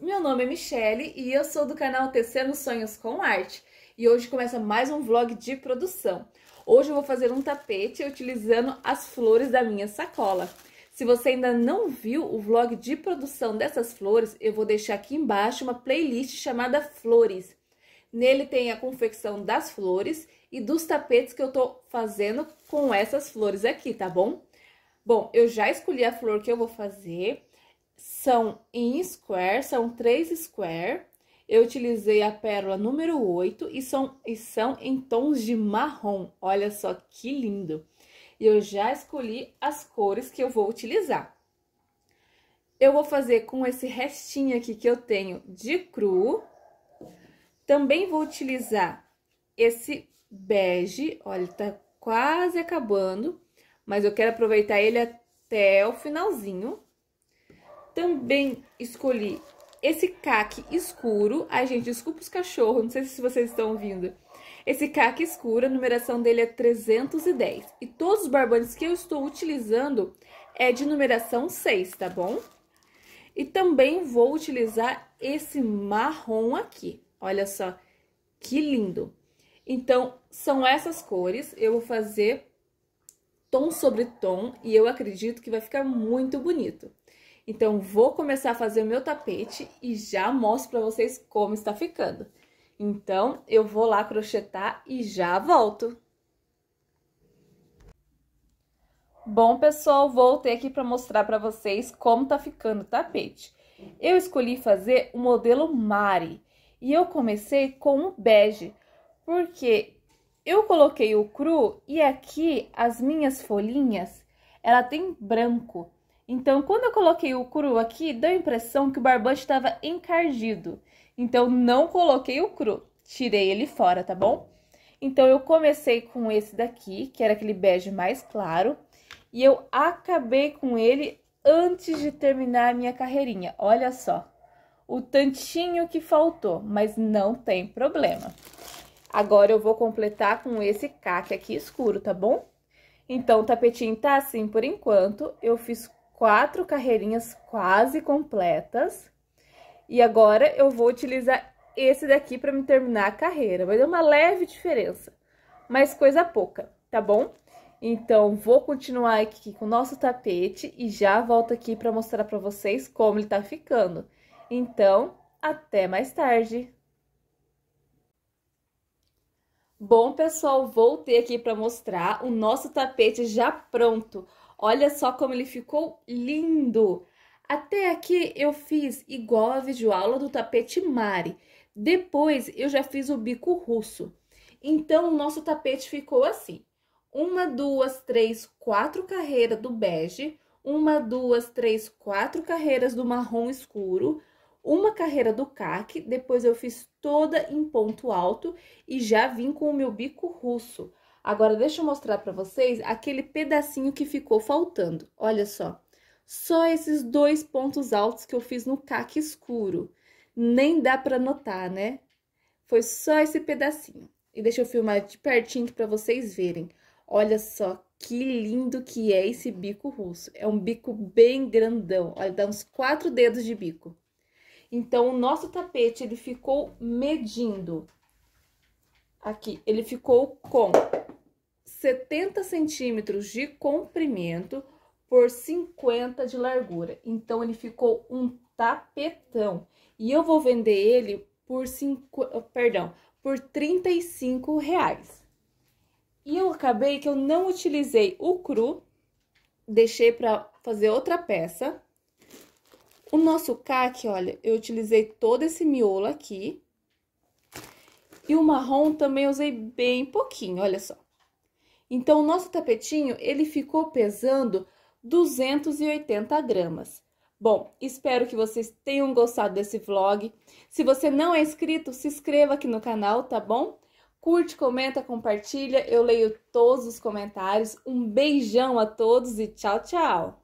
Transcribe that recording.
Meu nome é Michele e eu sou do canal Tecendo Sonhos com Arte e hoje começa mais um vlog de produção. Hoje eu vou fazer um tapete utilizando as flores da minha sacola. Se você ainda não viu o vlog de produção dessas flores, eu vou deixar aqui embaixo uma playlist chamada Flores. Nele tem a confecção das flores e dos tapetes que eu tô fazendo com essas flores aqui, tá bom? Bom, eu já escolhi a flor que eu vou fazer, são em square, são três square. Eu utilizei a pérola número 8 e são, e são em tons de marrom. Olha só que lindo! E eu já escolhi as cores que eu vou utilizar. Eu vou fazer com esse restinho aqui que eu tenho de cru. Também vou utilizar esse bege, olha, tá quase acabando, mas eu quero aproveitar ele até o finalzinho. Também escolhi esse caque escuro. Ai, gente, desculpa os cachorros, não sei se vocês estão ouvindo. Esse caque escuro, a numeração dele é 310. E todos os barbantes que eu estou utilizando é de numeração 6, tá bom? E também vou utilizar esse marrom aqui. Olha só, que lindo! Então, são essas cores. Eu vou fazer tom sobre tom e eu acredito que vai ficar muito bonito. Então, vou começar a fazer o meu tapete e já mostro para vocês como está ficando. Então, eu vou lá crochetar e já volto. Bom, pessoal, voltei aqui para mostrar para vocês como tá ficando o tapete. Eu escolhi fazer o modelo Mari e eu comecei com o bege, porque eu coloquei o cru e aqui as minhas folhinhas, ela tem branco. Então, quando eu coloquei o cru aqui, deu a impressão que o barbante estava encardido. Então, não coloquei o cru, tirei ele fora, tá bom? Então, eu comecei com esse daqui, que era aquele bege mais claro, e eu acabei com ele antes de terminar a minha carreirinha. Olha só, o tantinho que faltou, mas não tem problema. Agora, eu vou completar com esse caque aqui escuro, tá bom? Então, o tapetinho tá assim por enquanto. Eu fiz quatro carreirinhas quase completas. E agora eu vou utilizar esse daqui para me terminar a carreira. Vai dar é uma leve diferença, mas coisa pouca, tá bom? Então, vou continuar aqui com o nosso tapete e já volto aqui para mostrar para vocês como ele tá ficando. Então, até mais tarde! Bom, pessoal, voltei aqui para mostrar o nosso tapete já pronto. Olha só como ele ficou lindo! Até aqui eu fiz igual a videoaula do tapete Mari. Depois eu já fiz o bico russo. Então o nosso tapete ficou assim. Uma, duas, três, quatro carreiras do bege. Uma, duas, três, quatro carreiras do marrom escuro. Uma carreira do caque. Depois eu fiz toda em ponto alto e já vim com o meu bico russo. Agora, deixa eu mostrar para vocês aquele pedacinho que ficou faltando. Olha só, só esses dois pontos altos que eu fiz no caque escuro. Nem dá para notar, né? Foi só esse pedacinho. E deixa eu filmar de pertinho para vocês verem. Olha só que lindo que é esse bico russo. É um bico bem grandão. Olha, dá uns quatro dedos de bico. Então, o nosso tapete, ele ficou medindo. Aqui, ele ficou com 70 centímetros de comprimento por 50 de largura. Então, ele ficou um tapetão. E eu vou vender ele por, cinco, perdão, por 35 reais. E eu acabei que eu não utilizei o cru, deixei para fazer outra peça. O nosso caque, olha, eu utilizei todo esse miolo aqui. E o marrom também usei bem pouquinho, olha só. Então, o nosso tapetinho, ele ficou pesando 280 gramas. Bom, espero que vocês tenham gostado desse vlog. Se você não é inscrito, se inscreva aqui no canal, tá bom? Curte, comenta, compartilha. Eu leio todos os comentários. Um beijão a todos e tchau, tchau!